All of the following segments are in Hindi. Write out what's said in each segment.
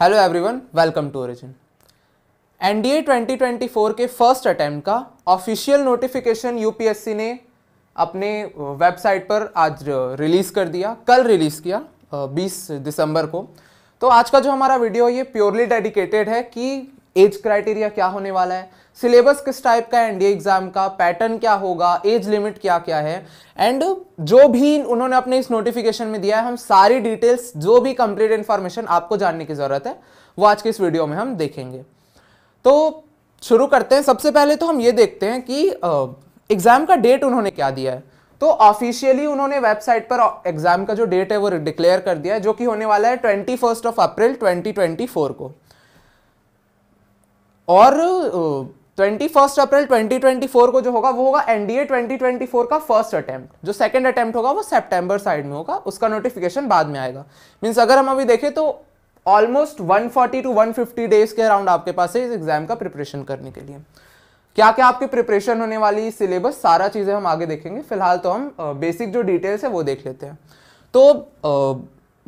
hello everyone welcome to Origin NDA 2024 के फर्स्ट अटेम्प्ट का ऑफिशियल नोटिफिकेशन यूपीएससी ने अपने वेबसाइट uh, पर आज रिलीज़ uh, कर दिया कल रिलीज़ किया 20 uh, दिसंबर को तो आज का जो हमारा वीडियो है ये प्योरली डेडिकेटेड है कि एज क्राइटेरिया क्या होने वाला है सिलेबस किस टाइप का एनडीए एग्जाम का पैटर्न क्या होगा एज लिमिट क्या क्या है एंड जो भी उन्होंने अपने इस नोटिफिकेशन में दिया है हम सारी डिटेल्स जो भी कंप्लीट इंफॉर्मेशन आपको जानने की ज़रूरत है वो आज के इस वीडियो में हम देखेंगे तो शुरू करते हैं सबसे पहले तो हम ये देखते हैं कि एग्ज़ाम का डेट उन्होंने क्या दिया है तो ऑफिशियली उन्होंने वेबसाइट पर एग्ज़ाम का जो डेट है वो डिक्लेयर कर दिया है जो कि होने वाला है twenty first of April twenty twenty four को और twenty first April twenty twenty four को जो होगा वो होगा एनडीए ट्वेंटी ट्वेंटी फोर का फर्स्ट अटेम्प्ट जो सेकंड अटेम्प्ट होगा वो सितंबर साइड में होगा उसका नोटिफिकेशन बाद में आएगा मीन्स अगर हम अभी देखें तो ऑलमोस्ट 140 टू फिफ्टी डेज के अराउंड आपके पास है इस एग्जाम का प्रिपरेशन करने के लिए क्या क्या आपके प्रिपरेशन होने वाली सिलेबस सारा चीज़ें हम आगे देखेंगे फिलहाल तो हम बेसिक जो डिटेल्स है वो देख लेते हैं तो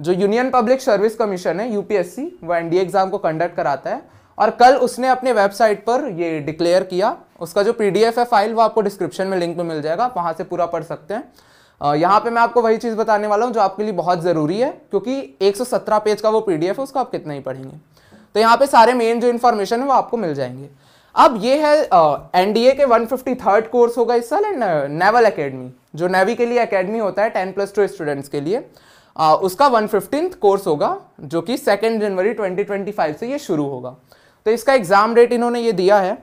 जो यूनियन पब्लिक सर्विस कमीशन है यूपीएससी वो एनडीए एग्जाम को कंडक्ट कराता है और कल उसने अपने वेबसाइट पर ये डिक्लेयर किया उसका जो पी है फाइल वो आपको डिस्क्रिप्शन में लिंक में मिल जाएगा वहाँ से पूरा पढ़ सकते हैं यहाँ पे मैं आपको वही चीज़ बताने वाला हूँ जो आपके लिए बहुत ज़रूरी है क्योंकि 117 पेज का वो पी है उसको आप कितना ही पढ़ेंगे तो यहाँ पे सारे मेन जो इन्फॉर्मेशन है वो आपको मिल जाएंगे अब ये है एन uh, के वन कोर्स होगा इस साल एंड नेवल अकेडमी जो नेवी के लिए अकेडमी होता है टेन प्लस टू स्टूडेंट्स के लिए uh, उसका वन कोर्स होगा जो कि सेकेंड जनवरी ट्वेंटी से ये शुरू होगा तो इसका एग्जाम डेट इन्होंने ये दिया है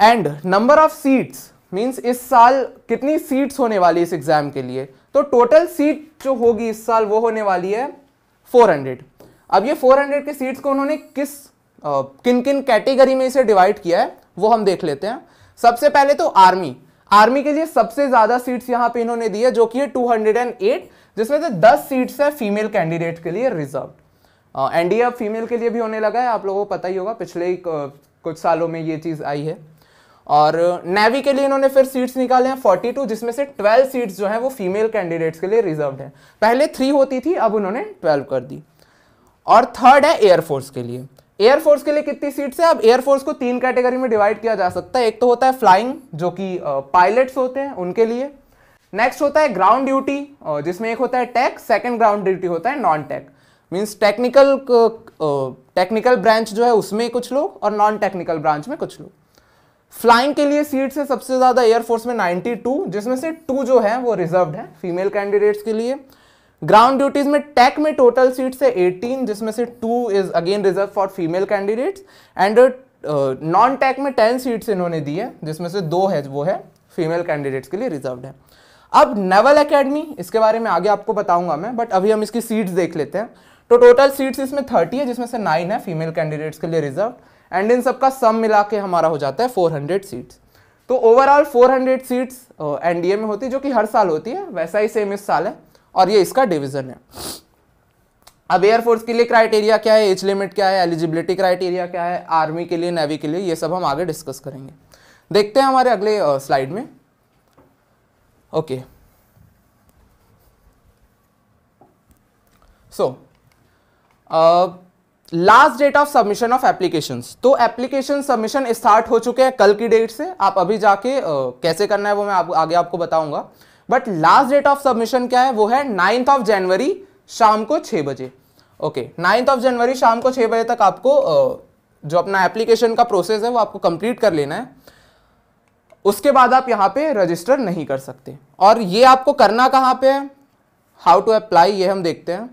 and number of seats means इस साल कितनी सीट्स होने वाली इस एग्जाम के लिए तो टोटल सीट जो होगी इस साल वो होने वाली है 400 अब ये 400 के सीट्स को उन्होंने किस आ, किन किन कैटेगरी में इसे डिवाइड किया है वो हम देख लेते हैं सबसे पहले तो आर्मी आर्मी के लिए सबसे ज्यादा सीट्स यहां पे इन्होंने दी है जो कि है 208 जिसमें से 10 सीट्स है फीमेल कैंडिडेट के लिए रिजर्व एनडीए हाँ, अब फीमेल के लिए भी होने लगा है आप लोगों को पता ही होगा पिछले कुछ सालों में ये चीज़ आई है और नेवी के लिए इन्होंने फिर सीट्स निकाले हैं 42 जिसमें से 12 सीट्स जो हैं वो फीमेल कैंडिडेट्स के लिए रिजर्व हैं पहले थ्री होती थी अब उन्होंने 12 कर दी और थर्ड है एयरफोर्स के लिए एयरफोर्स के लिए कितनी सीट्स हैं अब एयरफोर्स को तीन कैटेगरी में डिवाइड किया जा सकता है एक तो होता है फ्लाइंग जो कि पायलट्स होते हैं उनके लिए नेक्स्ट होता है ग्राउंड ड्यूटी जिसमें एक होता है टैक सेकेंड ग्राउंड ड्यूटी होता है non tech means technical technical branch जो है उसमें कुछ लोग और नॉन टेक्निकल ब्रांच में कुछ लोग फ्लाइंग के लिए सीट्स है सबसे ज़्यादा एयरफोर्स में 92 जिसमें से टू जो है वो रिजर्व है फीमेल कैंडिडेट्स के लिए ग्राउंड ड्यूटीज में टेक में टोटल सीट्स है 18 जिसमें से two is again reserve for female candidates and non tech में टेन सीट्स इन्होंने दी है जिसमें से दो है वो है फीमेल कैंडिडेट्स के लिए रिजर्व है अब नेवल अकेडमी इसके बारे में आगे आपको बताऊंगा मैं बट अभी हम इसकी सीट्स देख लेते हैं तो टोटल सीट्स इसमें थर्टी है जिसमें से नाइन है फीमेल कैंडिडेट्स के लिए रिजर्व एंड इन सबका सम मिला के हमारा हो जाता है फोर सीट्स तो ओवरऑल 400 सीट्स एनडीए में होती है जो कि हर साल होती है वैसा ही सेम इस साल है और ये इसका डिविजन है अब एयरफोर्स के लिए क्राइटेरिया क्या है एज लिमिट क्या है एलिजिबिलिटी क्राइटेरिया क्या है आर्मी के लिए नेवी के लिए ये सब हम आगे डिस्कस करेंगे देखते हैं हमारे अगले स्लाइड में okay so so, last date of submission of applications तो एप्लीकेशन सबमिशन स्टार्ट हो चुके हैं कल की डेट से आप अभी जाके uh, कैसे करना है वो मैं आप, आगे आपको बताऊंगा but last date of submission क्या है वो है नाइन्थ ऑफ जनवरी शाम को छः बजे ओके नाइन्थ ऑफ जनवरी शाम को छः बजे तक आपको uh, जो अपना एप्लीकेशन का प्रोसेस है वो आपको कंप्लीट कर लेना है उसके बाद आप यहाँ पे रजिस्टर नहीं कर सकते और ये आपको करना कहाँ पे है हाउ टू अप्लाई ये हम देखते हैं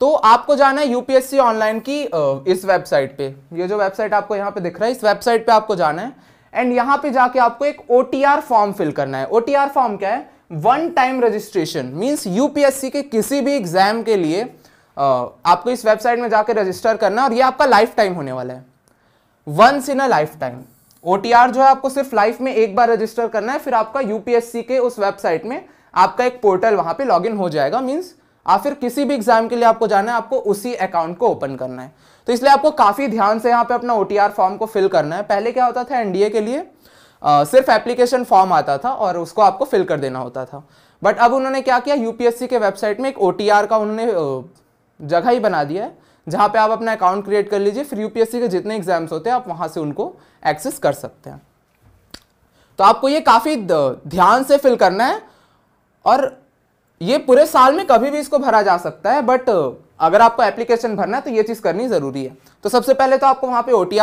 तो आपको जाना है यूपीएससी ऑनलाइन की इस वेबसाइट पे ये जो वेबसाइट आपको यहाँ पे दिख रहा है इस वेबसाइट पे आपको जाना है एंड यहाँ पे जाके आपको एक ओ फॉर्म फिल करना है ओ फॉर्म क्या है one time registration means UPSC के किसी भी एग्जाम के लिए आपको इस वेबसाइट में जाके रजिस्टर करना है और ये आपका लाइफ टाइम होने वाला है once in a lifetime ओ जो है आपको सिर्फ लाइफ में एक बार रजिस्टर करना है फिर आपका यूपीएससी के उस वेबसाइट में आपका एक पोर्टल वहां पे लॉगिन हो जाएगा मीन्स फिर किसी भी एग्जाम के लिए आपको जाना है आपको उसी अकाउंट को ओपन करना है तो इसलिए आपको काफ़ी ध्यान से यहाँ पे अपना ओ फॉर्म को फिल करना है पहले क्या होता था एनडीए के लिए आ, सिर्फ एप्लीकेशन फॉर्म आता था और उसको आपको फिल कर देना होता था बट अब उन्होंने क्या किया यूपीएससी के वेबसाइट में एक ओ का उन्होंने जगह ही बना दिया है जहाँ पे आप अपना अकाउंट क्रिएट कर लीजिए फिर यूपीएससी के जितने एग्जाम्स होते हैं आप वहाँ से उनको एक्सेस कर सकते हैं तो आपको ये काफ़ी ध्यान से फिल करना है और ये पूरे साल में कभी भी इसको भरा जा सकता है बट अगर आपको एप्लीकेशन भरना है तो ये चीज़ करनी ज़रूरी है तो सबसे पहले तो आपको वहाँ पे ओ टी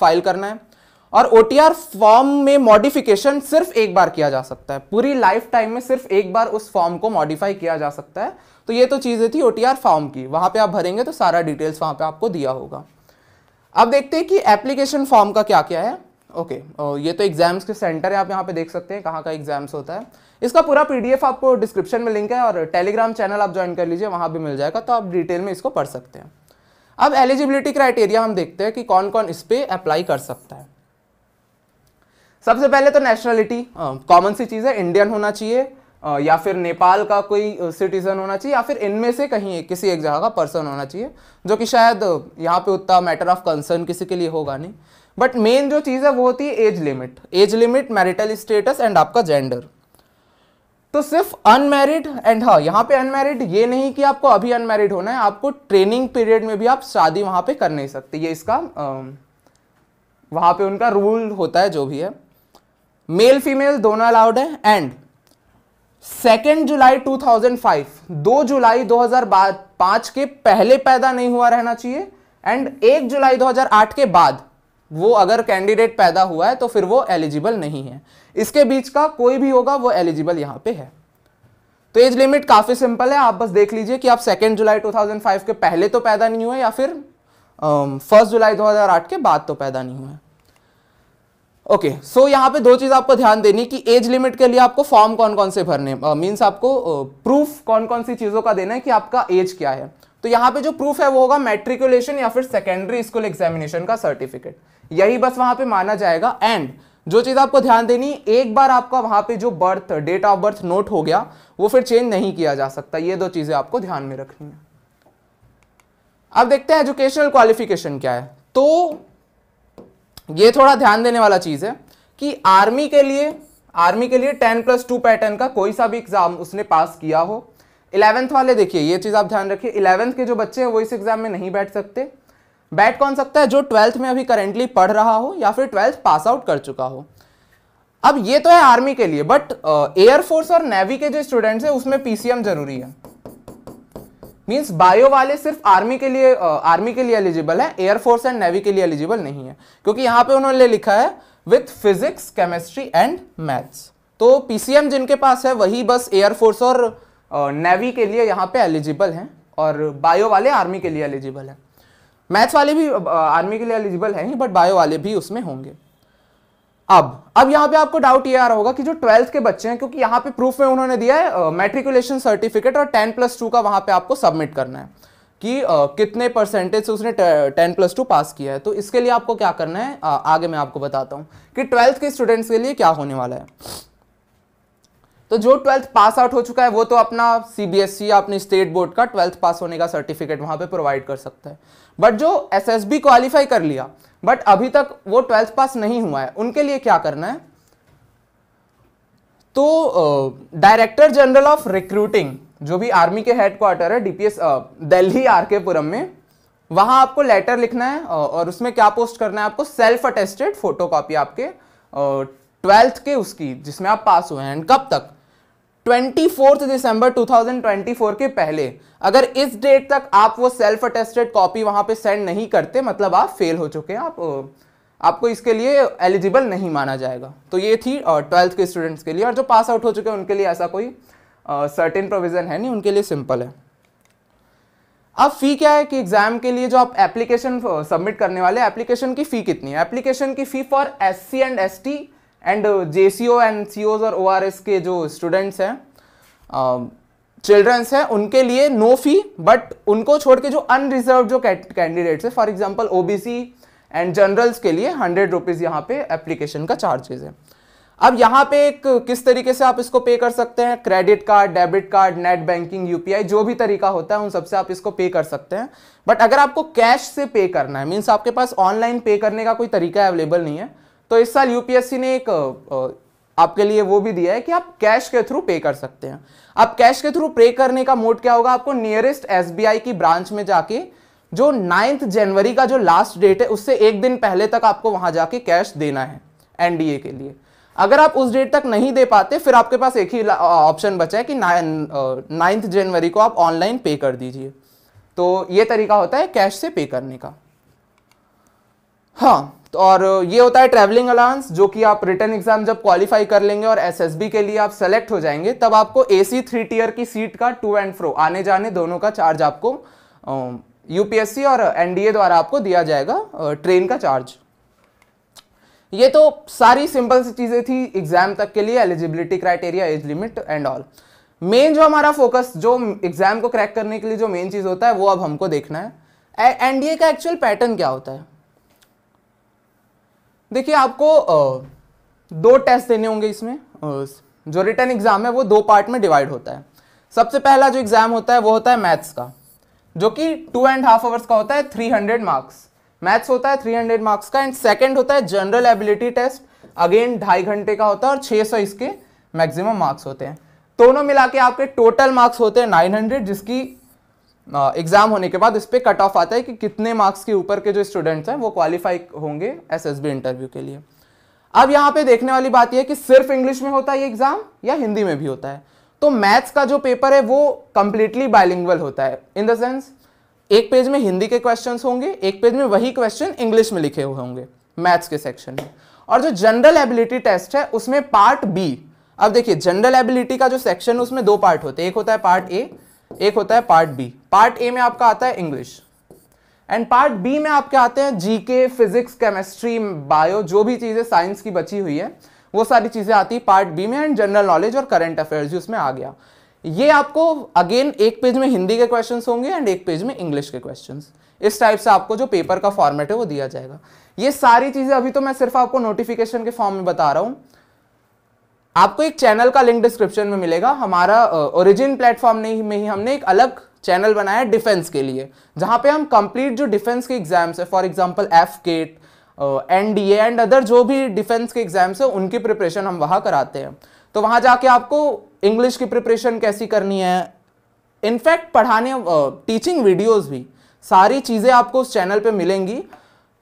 फाइल करना है और ओ फॉर्म में मॉडिफिकेशन सिर्फ एक बार किया जा सकता है पूरी लाइफ टाइम में सिर्फ एक बार उस फॉर्म को मॉडिफाई किया जा सकता है तो ये तो चीज़ें थी ओ फॉर्म की वहाँ पर आप भरेंगे तो सारा डिटेल्स वहाँ पर आपको दिया होगा अब देखते हैं कि एप्लीकेशन फॉर्म का क्या क्या है ओके ये तो एग्जाम्स के सेंटर है आप यहाँ पे देख सकते हैं कहाँ का एग्जाम्स होता है इसका पूरा पीडीएफ आपको डिस्क्रिप्शन में लिंक है और टेलीग्राम चैनल आप ज्वाइन कर लीजिए वहां भी मिल जाएगा तो आप डिटेल में इसको पढ़ सकते हैं अब एलिजिबिलिटी क्राइटेरिया हम देखते हैं कि कौन कौन इस पर अप्लाई कर सकता है सबसे पहले तो नेशनलिटी कॉमन सी चीज़ है इंडियन होना चाहिए या फिर नेपाल का कोई सिटीज़न होना चाहिए या फिर इनमें से कहीं एक किसी एक जगह का पर्सन होना चाहिए जो कि शायद यहाँ पे उतना मैटर ऑफ कंसर्न किसी के लिए होगा नहीं बट मेन जो चीज़ है वो होती है age limit age limit marital status and आपका जेंडर तो सिर्फ अनमेरिड एंड हाँ यहाँ पे अनमेरिड ये नहीं कि आपको अभी अनमेरिड होना है आपको ट्रेनिंग पीरियड में भी आप शादी वहाँ पे कर नहीं सकते ये इसका वहाँ पे उनका रूल होता है जो भी है मेल फीमेल दोनों अलाउड है एंड सेकेंड जुलाई 2005 दो जुलाई 2005 के पहले पैदा नहीं हुआ रहना चाहिए एंड एक जुलाई 2008 के बाद वो अगर कैंडिडेट पैदा हुआ है तो फिर वो एलिजिबल नहीं है इसके बीच का कोई भी होगा वो एलिजिबल यहाँ पे है तो एज लिमिट काफ़ी सिंपल है आप बस देख लीजिए कि आप सेकेंड जुलाई 2005 के पहले तो पैदा नहीं हुए या फिर फर्स्ट um, जुलाई 2008 के बाद तो पैदा नहीं हुए ओके सो so यहाँ पे दो चीज़ आपको ध्यान देनी कि एज लिमिट के लिए आपको फॉर्म कौन कौन से भरने मीन्स uh, आपको प्रूफ uh, कौन कौन सी चीज़ों का देना है कि आपका एज क्या है तो यहाँ पे जो प्रूफ है वो होगा मेट्रिकुलेशन या फिर सेकेंडरी स्कूल एग्जामिनेशन का सर्टिफिकेट यही बस वहां पे माना जाएगा एंड जो चीज़ आपको ध्यान देनी एक बार आपका वहां पे जो birth date of birth note हो गया वो फिर चेंज नहीं किया जा सकता ये दो चीज़ें आपको ध्यान में रखनी है अब देखते हैं एजुकेशनल क्वालिफिकेशन क्या है तो ये थोड़ा ध्यान देने वाला चीज़ है कि आर्मी के लिए आर्मी के लिए टेन प्लस टू पैटर्न का कोई सा भी एग्ज़ाम उसने पास किया हो इलेवेंथ वाले देखिए ये चीज़ आप ध्यान रखिए इलेवेंथ के जो बच्चे हैं वो इस एग्ज़ाम में नहीं बैठ सकते बैट कौन सकता है जो ट्वेल्थ में अभी करेंटली पढ़ रहा हो या फिर ट्वेल्थ पास आउट कर चुका हो अब ये तो है आर्मी के लिए बट एयरफोर्स uh, और नेवी के जो स्टूडेंट्स हैं उसमें पीसीएम जरूरी है मीन्स बायो वाले सिर्फ आर्मी के लिए आर्मी uh, के लिए एलिजिबल है एयरफोर्स एंड नेवी के लिए एलिजिबल नहीं है क्योंकि यहां पे उन्होंने लिखा है with physics chemistry and maths तो पीसीएम जिनके पास है वही बस एयरफोर्स और नेवी uh, के लिए यहां पे एलिजिबल हैं और बायो वाले आर्मी के लिए एलिजिबल हैं मैथ्स वाले भी आर्मी के लिए एलिजिबल हैं ही बट बायो वाले भी उसमें होंगे अब अब यहाँ पे आपको डाउट ये आ रहा होगा कि जो ट्वेल्थ के बच्चे हैं क्योंकि यहाँ पे प्रूफ में उन्होंने दिया है मेट्रिकुलेशन uh, सर्टिफिकेट और टेन प्लस टू का वहाँ पे आपको सबमिट करना है कि uh, कितने परसेंटेज से उसने टेन प्लस टू पास किया है तो इसके लिए आपको क्या करना है uh, आगे मैं आपको बताता हूँ कि ट्वेल्थ के स्टूडेंट्स के लिए क्या होने वाला है तो जो ट्वेल्थ पास आउट हो चुका है वो तो अपना सीबीएसई e या अपने स्टेट बोर्ड का ट्वेल्थ पास होने का सर्टिफिकेट वहाँ पे प्रोवाइड कर सकता है बट जो एस एस बी क्वालिफाई कर लिया बट अभी तक वो ट्वेल्थ पास नहीं हुआ है उनके लिए क्या करना है तो डायरेक्टर जनरल ऑफ रिक्रूटिंग जो भी आर्मी के हेडक्वार्टर है डीपीएस दिल्ली आर के पुरम में वहाँ आपको लेटर लिखना है और उसमें क्या पोस्ट करना है आपको सेल्फ अटेस्टेड फोटो आपके ट्वेल्थ के उसकी जिसमें आप पास हुए हैं एंड कब तक twenty fourth December two thousand twenty four के पहले अगर इस डेट तक आप वो सेल्फ अटेस्टेड कॉपी वहां पे सेंड नहीं करते मतलब आप फेल हो चुके हैं आप आपको इसके लिए एलिजिबल नहीं माना जाएगा तो ये थी ट्वेल्थ के स्टूडेंट्स के लिए और जो पास आउट हो चुके हैं उनके लिए ऐसा कोई सर्टेन प्रोविज़न है नहीं उनके लिए सिंपल है अब फ़ी क्या है कि एग्ज़ाम के लिए जो आप एप्लीकेशन सबमिट करने वाले एप्लीकेशन की फ़ी कितनी है एप्लीकेशन की fee for S C and S T and J C O and C Os और ओ आर एस के जो स्टूडेंट्स हैं चिल्ड्रंस um, हैं उनके लिए नो फी बट उनको छोड़ के जो अनरिजर्व जो कैंडिडेट्स हैं for example O B C and generals के लिए हंड्रेड रुपीज़ यहाँ पे एप्लीकेशन का चार्जेज है अब यहाँ पे एक किस तरीके से आप इसको पे कर सकते हैं credit card debit card net banking आई जो भी तरीका होता है उन सबसे आप इसको पे कर सकते हैं बट अगर आपको कैश से पे करना है मीन्स आपके पास ऑनलाइन पे करने का कोई तरीका अवेलेबल नहीं है तो इस साल यूपीएससी ने एक आपके लिए वो भी दिया है कि आप कैश के थ्रू पे कर सकते हैं आप कैश के थ्रू पे करने का मोड क्या होगा आपको नियरेस्ट एस की ब्रांच में जाके जो नाइन्थ जनवरी का जो लास्ट डेट है उससे एक दिन पहले तक आपको वहां जाके कैश देना है एनडीए के लिए अगर आप उस डेट तक नहीं दे पाते फिर आपके पास एक ही ऑप्शन बचा है कि नाइन्थ जनवरी को आप ऑनलाइन पे कर दीजिए तो ये तरीका होता है कैश से पे करने का हाँ तो और ये होता है ट्रैवलिंग अलाउंस जो कि आप रिटर्न एग्जाम जब क्वालिफाई कर लेंगे और एसएसबी के लिए आप सेलेक्ट हो जाएंगे तब आपको एसी थ्री टीयर की सीट का टू एंड फ्रो आने जाने दोनों का चार्ज आपको यूपीएससी और एनडीए द्वारा आपको दिया जाएगा ट्रेन का चार्ज ये तो सारी सिंपल सी चीज़ें थी एग्जाम तक के लिए eligibility criteria age limit and all main जो हमारा फोकस जो एग्जाम को क्रैक करने के लिए जो मेन चीज़ होता है वो अब हमको देखना है एनडीए का एक्चुअल पैटर्न क्या होता है देखिए आपको दो टेस्ट देने होंगे इसमें जो रिटर्न एग्ज़ाम है वो दो पार्ट में डिवाइड होता है सबसे पहला जो एग्ज़ाम होता है वो होता है मैथ्स का जो कि टू एंड हाफ आवर्स का होता है थ्री हंड्रेड मार्क्स मैथ्स होता है थ्री हंड्रेड मार्क्स का एंड सेकेंड होता है जनरल एबिलिटी टेस्ट अगेन ढाई घंटे का होता है और छह सौ इसके मैक्सिमम मार्क्स होते हैं दोनों मिला के आपके टोटल मार्क्स होते हैं नाइन हंड्रेड जिसकी एग्जाम होने के बाद इस पर कट ऑफ आता है कि कितने मार्क्स के ऊपर के जो स्टूडेंट्स हैं वो क्वालिफाई होंगे एसएसबी इंटरव्यू के लिए अब यहाँ पे देखने वाली बात यह है कि सिर्फ इंग्लिश में होता है ये एग्जाम या हिंदी में भी होता है तो मैथ्स का जो पेपर है वो कंप्लीटली बाइलिंगल होता है इन द सेंस एक पेज में हिंदी के क्वेश्चन होंगे एक पेज में वही क्वेश्चन इंग्लिश में लिखे हुए होंगे मैथ्स के सेक्शन में और जो जनरल एबिलिटी टेस्ट है उसमें पार्ट बी अब देखिए जनरल एबिलिटी का जो सेक्शन है उसमें दो पार्ट होते हैं एक होता है पार्ट ए एक होता है पार्ट बी पार्ट ए में आपका आता है इंग्लिश एंड पार्ट बी में आपके आते हैं जीके फिजिक्स केमिस्ट्री बायो जो भी चीज़ें साइंस की बची हुई है वो सारी चीज़ें आती है पार्ट बी में एंड जनरल नॉलेज और करंट अफेयर्स उसमें आ गया ये आपको अगेन एक पेज में हिंदी के क्वेश्चन होंगे एंड एक पेज में इंग्लिश के क्वेश्चन इस टाइप से आपको जो पेपर का फॉर्मेट है वो दिया जाएगा ये सारी चीज़ें अभी तो मैं सिर्फ आपको नोटिफिकेशन के फॉर्म में बता रहा हूँ आपको एक चैनल का लिंक डिस्क्रिप्शन में मिलेगा हमारा ओरिजिन प्लेटफॉर्म नहीं में ही हमने एक अलग चैनल बनाया डिफेंस के लिए जहाँ पे हम कंप्लीट जो डिफेंस के एग्जाम्स है for example F CAT N D and other जो भी डिफेंस के एग्जाम्स है उनकी प्रिपरेशन हम वहाँ कराते हैं तो वहाँ जाके आपको इंग्लिश की प्रिपरेशन कैसी करनी है इनफैक्ट पढ़ाने टीचिंग वीडियोज़ भी सारी चीज़ें आपको उस चैनल पर मिलेंगी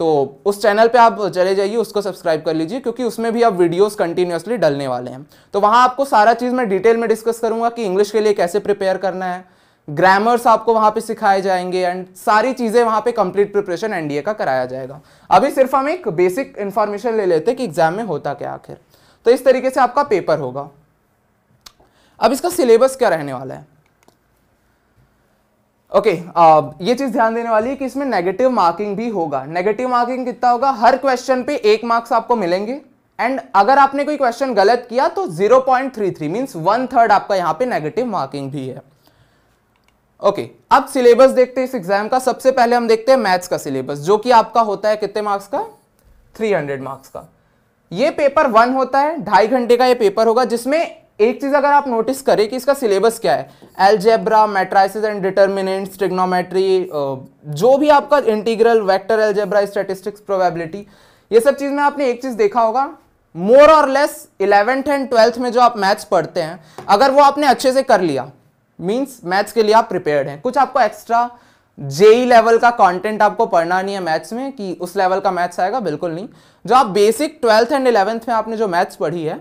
तो उस चैनल पे आप चले जाइए उसको सब्सक्राइब कर लीजिए क्योंकि उसमें भी आप वीडियोस कंटिन्यूसली डलने वाले हैं तो वहाँ आपको सारा चीज़ मैं डिटेल में डिस्कस करूँगा कि इंग्लिश के लिए कैसे प्रिपेयर करना है ग्रामर्स आपको वहाँ पे सिखाए जाएंगे एंड सारी चीज़ें वहाँ पे कंप्लीट प्रिपरेशन एनडीए का कराया जाएगा अभी सिर्फ हम एक बेसिक इन्फॉर्मेशन ले लेते हैं कि एग्जाम में होता क्या आखिर तो इस तरीके से आपका पेपर होगा अब इसका सिलेबस क्या रहने वाला है ओके okay, ये चीज ध्यान देने वाली है कि इसमें नेगेटिव मार्किंग भी होगा नेगेटिव मार्किंग कितना होगा हर क्वेश्चन पे एक मार्क्स आपको मिलेंगे एंड अगर आपने कोई क्वेश्चन गलत किया तो 0.33 point three three means one third आपका यहाँ पे नेगेटिव मार्किंग भी है ओके okay, अब सिलेबस देखते हैं इस एग्जाम का सबसे पहले हम देखते हैं मैथ्स का सिलेबस जो कि आपका होता है कितने मार्क्स का 300 मार्क्स का ये पेपर वन होता है ढाई घंटे का ये पेपर होगा जिसमें एक चीज़ अगर आप नोटिस करें कि इसका सिलेबस क्या है algebra matrices and determinants trigonometry जो भी आपका integral vector algebra statistics probability ये सब चीज़ में आपने एक चीज़ देखा होगा मोर और लेस इलेवेंथ एंड ट्वेल्थ में जो आप मैथ्स पढ़ते हैं अगर वो आपने अच्छे से कर लिया मीन्स मैथ्स के लिए आप प्रिपेयर हैं कुछ आपको एक्स्ट्रा जेई लेवल का कंटेंट आपको पढ़ना नहीं है मैथ्स में कि उस लेवल का मैथ्स आएगा बिल्कुल नहीं जो आप बेसिक ट्वेल्थ एंड इलेवेंथ में आपने जो मैथ्स पढ़ी है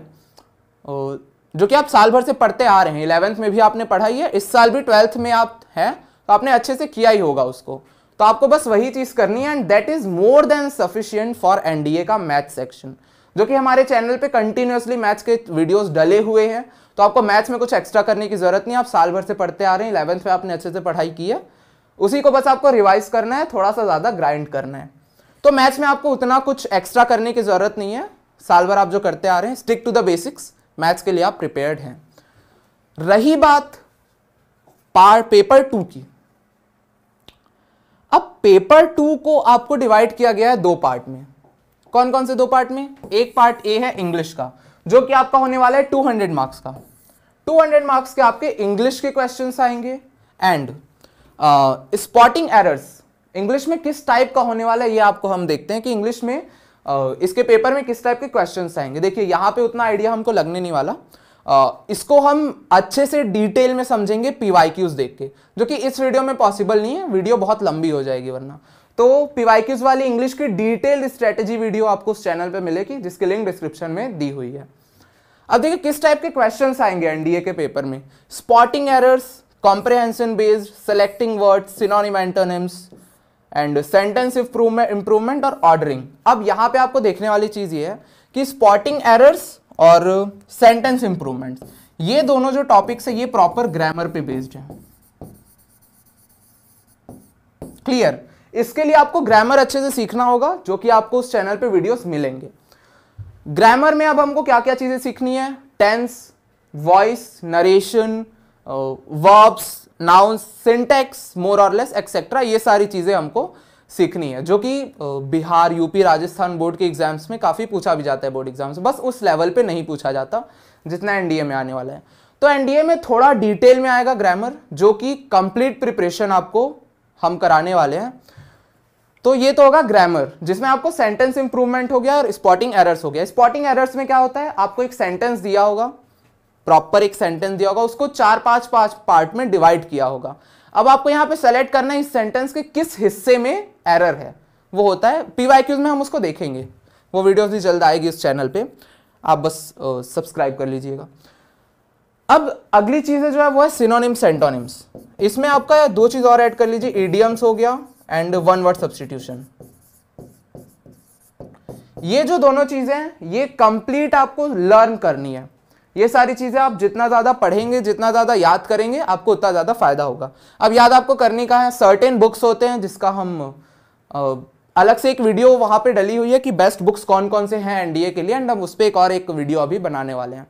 जो कि आप साल भर से पढ़ते आ रहे हैं इलेवेंथ में भी आपने पढ़ाई है इस साल भी ट्वेल्थ में आप हैं तो आपने अच्छे से किया ही होगा उसको तो आपको बस वही चीज़ करनी है and that is more than sufficient for NDA का मैथ सेक्शन जो कि हमारे चैनल पे कंटिन्यूसली मैथ्स के वीडियोस डले हुए हैं तो आपको मैथ्स में कुछ एक्स्ट्रा करने की ज़रूरत नहीं आप साल भर से पढ़ते आ रहे हैं इलेवंथ में आपने अच्छे से पढ़ाई की है उसी को बस आपको रिवाइज करना है थोड़ा सा ज़्यादा ग्राइंड करना है तो मैथ्स में आपको उतना कुछ एक्स्ट्रा करने की ज़रूरत नहीं है साल भर आप जो करते आ रहे हैं stick to the basics maths के लिए आप प्रिपेयर्ड हैं रही बात पार पेपर टू की अब पेपर टू को आपको डिवाइड किया गया है दो पार्ट में कौन कौन से दो पार्ट में एक पार्ट ए है इंग्लिश का जो कि आपका होने वाला है 200 मार्क्स का 200 मार्क्स के आपके इंग्लिश के क्वेश्चंस आएंगे एंड स्पॉटिंग एरर्स इंग्लिश में किस टाइप का होने वाला है ये आपको हम देखते हैं कि इंग्लिश में इसके पेपर में किस टाइप के क्वेश्चन आएंगे देखिए यहाँ पे उतना आइडिया हमको लगने नहीं वाला इसको हम अच्छे से डिटेल में समझेंगे पी क्यूज देख के जो कि इस वीडियो में पॉसिबल नहीं है वीडियो बहुत लंबी हो जाएगी वरना तो पी क्यूज वाली इंग्लिश की डिटेल्ड स्ट्रेटेजी वीडियो आपको उस चैनल पर मिलेगी जिसकी लिंक डिस्क्रिप्शन में दी हुई है अब देखिए किस टाइप के क्वेश्चन आएंगे एनडीए के पेपर में spotting errors comprehension based selecting words synonym antonyms and sentence improvement और ऑर्डरिंग अब यहां पे आपको देखने वाली चीज़ ये है कि स्पॉटिंग एरर्स और सेंटेंस इंप्रूवमेंट ये दोनों जो टॉपिक्स है ये प्रॉपर ग्रामर पे बेस्ड है क्लियर इसके लिए आपको ग्रामर अच्छे से सीखना होगा जो कि आपको उस चैनल पे वीडियोस मिलेंगे ग्रामर में अब हमको क्या क्या चीज़ें सीखनी है tense voice narration verbs noun syntax more और लेस एक्सेट्रा ये सारी चीज़ें हमको सीखनी है जो कि बिहार यूपी राजस्थान बोर्ड के एग्जाम्स में काफ़ी पूछा भी जाता है बोर्ड एग्जाम्स बस उस लेवल पे नहीं पूछा जाता जितना एनडीए में आने वाला है तो एनडीए में थोड़ा डिटेल में आएगा ग्रामर जो कि कंप्लीट प्रिपरेशन आपको हम कराने वाले हैं तो ये तो होगा ग्रामर जिसमें आपको सेंटेंस इंप्रूवमेंट हो गया और स्पॉटिंग एरर्स हो गया स्पॉटिंग एरर्स में क्या होता है आपको एक सेंटेंस दिया होगा प्रॉपर एक सेंटेंस दिया होगा उसको चार पांच पांच पार्ट में डिवाइड किया होगा अब आपको यहां पे सेलेक्ट करना है इस सेंटेंस के किस हिस्से में एरर है वो होता है पी में हम उसको देखेंगे वो वीडियो भी जल्द आएगी इस चैनल पे आप बस सब्सक्राइब कर लीजिएगा अब अगली चीज़ है जो है वो है सिनोनिम्स एंटोनिम्स इसमें आपका दो चीज़ और ऐड कर लीजिए ईडियम्स हो गया एंड वन वर्ड सब्सटीट्यूशन ये जो दोनों चीज़ें हैं ये कंप्लीट आपको लर्न करनी है ये सारी चीज़ें आप जितना ज़्यादा पढ़ेंगे जितना ज़्यादा याद करेंगे आपको उतना ज़्यादा फ़ायदा होगा अब याद आपको करने का है सर्टेन बुक्स होते हैं जिसका हम आ, अलग से एक वीडियो वहाँ पे डली हुई है कि बेस्ट बुक्स कौन कौन से हैं एनडीए के लिए एंड हम उस पर एक और एक वीडियो अभी बनाने वाले हैं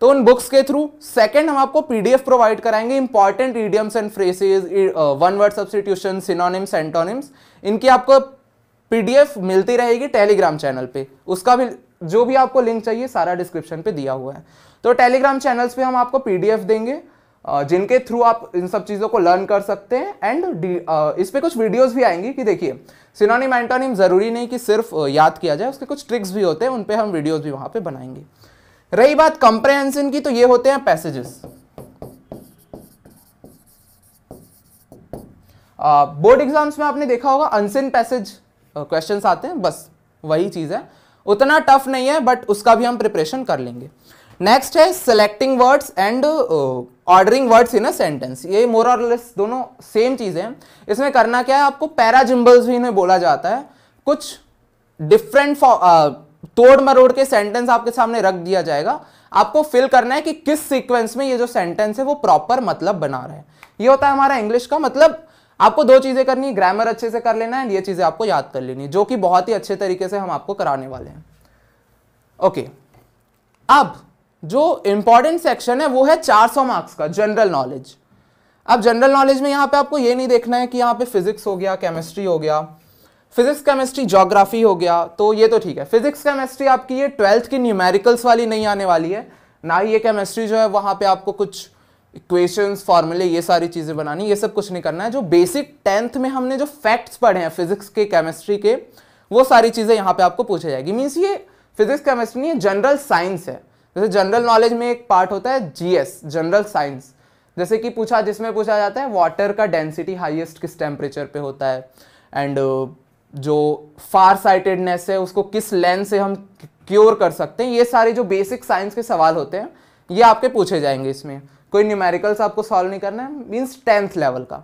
तो उन बुक्स के थ्रू सेकेंड हम आपको पीडीएफ प्रोवाइड कराएंगे important idioms and phrases one word substitution synonyms antonyms इनकी आपको पीडीएफ मिलती रहेगी टेलीग्राम चैनल पे उसका भी जो भी आपको लिंक चाहिए सारा डिस्क्रिप्शन पे दिया हुआ है तो टेलीग्राम चैनल्स पे हम आपको पीडीएफ देंगे जिनके थ्रू आप इन सब चीज़ों को लर्न कर सकते हैं एंड इस पर कुछ वीडियोज़ भी आएंगी कि देखिए सिनोनिम एंटोनिम ज़रूरी नहीं कि सिर्फ याद किया जाए उसके कुछ ट्रिक्स भी होते हैं उन पर हम वीडियोज़ भी वहाँ पर बनाएंगे रही बात कंप्रेहेंसन की तो ये होते हैं पैसेजेस बोर्ड एग्जाम्स में आपने देखा होगा अनसिन पैसेज क्वेश्चंस आते हैं बस वही चीज़ है उतना टफ नहीं है बट उसका भी हम प्रिपरेशन कर लेंगे नेक्स्ट है selecting words and ordering words in a sentence ये मोर और लेस दोनों सेम चीज़ है इसमें करना क्या है आपको पैरा जिम्बल्स भी इन्हें बोला जाता है कुछ डिफरेंट uh, तोड़ मरोड़ के सेंटेंस आपके सामने रख दिया जाएगा आपको फिल करना है कि किस सीक्वेंस में ये जो सेंटेंस है वो प्रॉपर मतलब बना रहे हैं ये होता है हमारा इंग्लिश का मतलब आपको दो चीज़ें करनी है ग्रामर अच्छे से कर लेना है ये चीज़ें आपको याद कर लेनी है जो कि बहुत ही अच्छे तरीके से हम आपको कराने वाले हैं ओके अब जो इंपॉर्टेंट सेक्शन है वो है 400 मार्क्स का जनरल नॉलेज अब जनरल नॉलेज में यहाँ पे आपको ये नहीं देखना है कि यहाँ पे फिजिक्स हो गया केमिस्ट्री हो गया फिजिक्स केमिस्ट्री जोग्राफी हो गया तो ये तो ठीक है फिजिक्स केमिस्ट्री आपकी ये ट्वेल्थ की न्यूमेरिकल्स वाली नहीं आने वाली है ना ही ये केमिस्ट्री जो है वहाँ पर आपको कुछ इक्वेशंस फॉर्मूले ये सारी चीज़ें बनानी ये सब कुछ नहीं करना है जो बेसिक टेंथ में हमने जो फैक्ट्स पढ़े हैं फिजिक्स के केमिस्ट्री के वो सारी चीज़ें यहाँ पे आपको पूछा जाएगी मीन्स ये फिजिक्स केमिस्ट्री नहीं जनरल साइंस है जैसे जनरल नॉलेज में एक पार्ट होता है जीएस जनरल साइंस जैसे कि पूछा जिसमें पूछा जाता है वाटर का डेंसिटी हाईएस्ट किस टेम्परेचर पे होता है एंड uh, जो फार साइटेडनेस है उसको किस लेंस से हम क्योर कर सकते हैं ये सारे जो बेसिक साइंस के सवाल होते हैं ये आपके पूछे जाएंगे इसमें कोई न्यूमेरिकल्स आपको सॉल्व नहीं करना है मीन्स टेंथ लेवल का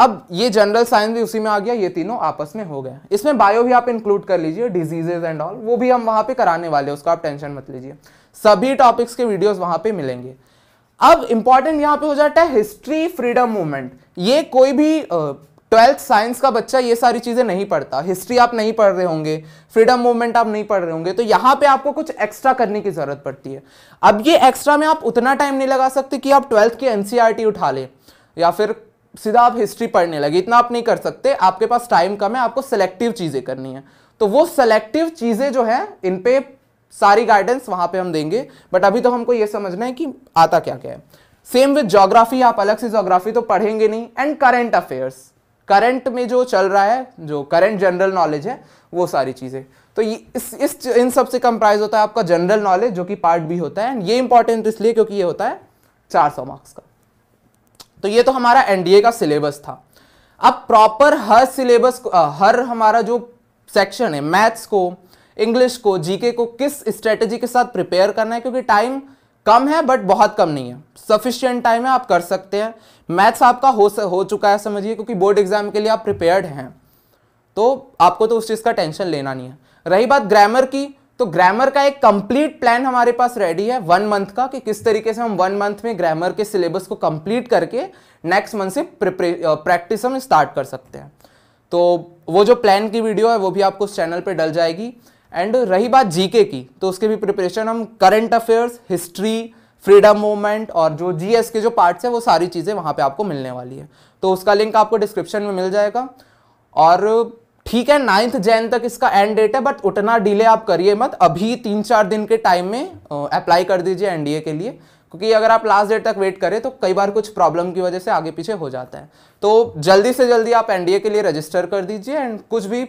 अब ये जनरल साइंस भी उसी में आ गया ये तीनों आपस में हो गया इसमें बायो भी आप इंक्लूड कर लीजिए डिजीजेज एंड ऑल वो भी हम वहाँ पे कराने वाले हैं उसका आप टेंशन मत लीजिए सभी टॉपिक्स के वीडियोस वहां पे मिलेंगे अब इंपॉर्टेंट यहां पे हो जाता है हिस्ट्री फ्रीडम मूवमेंट ये कोई भी ट्वेल्थ साइंस का बच्चा ये सारी चीज़ें नहीं पढ़ता हिस्ट्री आप नहीं पढ़ रहे होंगे फ्रीडम मूवमेंट आप नहीं पढ़ रहे होंगे तो यहां पे आपको कुछ एक्स्ट्रा करने की ज़रूरत पड़ती है अब ये एक्स्ट्रा में आप उतना टाइम नहीं लगा सकते कि आप ट्वेल्थ की एन उठा लें या फिर सीधा आप हिस्ट्री पढ़ने लगे इतना आप नहीं कर सकते आपके पास टाइम कम है आपको सेलेक्टिव चीज़ें करनी है तो वो सेलेक्टिव चीज़ें जो है इनपे सारी गाइडेंस वहां पे हम देंगे बट अभी तो हमको ये समझना है कि आता क्या क्या है सेम विद जोग्राफी आप अलग से जोग्राफी तो पढ़ेंगे नहीं एंड करंट अफेयर्स करंट में जो चल रहा है जो करंट जनरल नॉलेज है वो सारी चीज़ें तो ये इस इस इन सब से कंप्राइज होता है आपका जनरल नॉलेज जो कि पार्ट भी होता है एंड ये इंपॉर्टेंट इसलिए क्योंकि ये होता है 400 मार्क्स का तो ये तो हमारा एनडीए का सिलेबस था अब प्रॉपर हर सिलेबस हर हमारा जो सेक्शन है मैथ्स को इंग्लिश को जीके को किस स्ट्रेटेजी के साथ प्रिपेयर करना है क्योंकि टाइम कम है बट बहुत कम नहीं है सफिशियंट टाइम है आप कर सकते हैं मैथ्स आपका हो हो चुका है समझिए क्योंकि बोर्ड एग्जाम के लिए आप प्रिपेयर्ड हैं तो आपको तो उस चीज़ का टेंशन लेना नहीं है रही बात ग्रामर की तो ग्रामर का एक कंप्लीट प्लान हमारे पास रेडी है वन मंथ का कि किस तरीके से हम वन मंथ में ग्रामर के सिलेबस को कंप्लीट करके नेक्स्ट मंथ से प्रैक्टिस हम स्टार्ट कर सकते हैं तो वो जो प्लान की वीडियो है वो भी आपको उस चैनल पे डल जाएगी एंड रही बात जीके की तो उसके भी प्रिपरेशन हम current affairs history freedom movement और जो जीएस के जो पार्ट्स हैं वो सारी चीज़ें वहाँ पे आपको मिलने वाली है तो उसका लिंक आपको डिस्क्रिप्शन में मिल जाएगा और ठीक है नाइन्थ जैन तक इसका एंड डेट है बट उतना डिले आप करिए मत अभी तीन चार दिन के टाइम में अप्लाई कर दीजिए एनडीए के लिए क्योंकि अगर आप लास्ट डेट तक वेट करें तो कई बार कुछ प्रॉब्लम की वजह से आगे पीछे हो जाता है तो जल्दी से जल्दी आप एनडीए के लिए रजिस्टर कर दीजिए एंड कुछ भी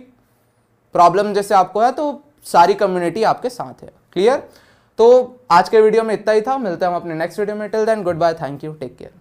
प्रॉब्लम जैसे आपको है तो सारी कम्युनिटी आपके साथ है क्लियर तो आज के वीडियो में इतना ही था मिलते हैं हम अपने नेक्स्ट वीडियो में till then good bye thank you take care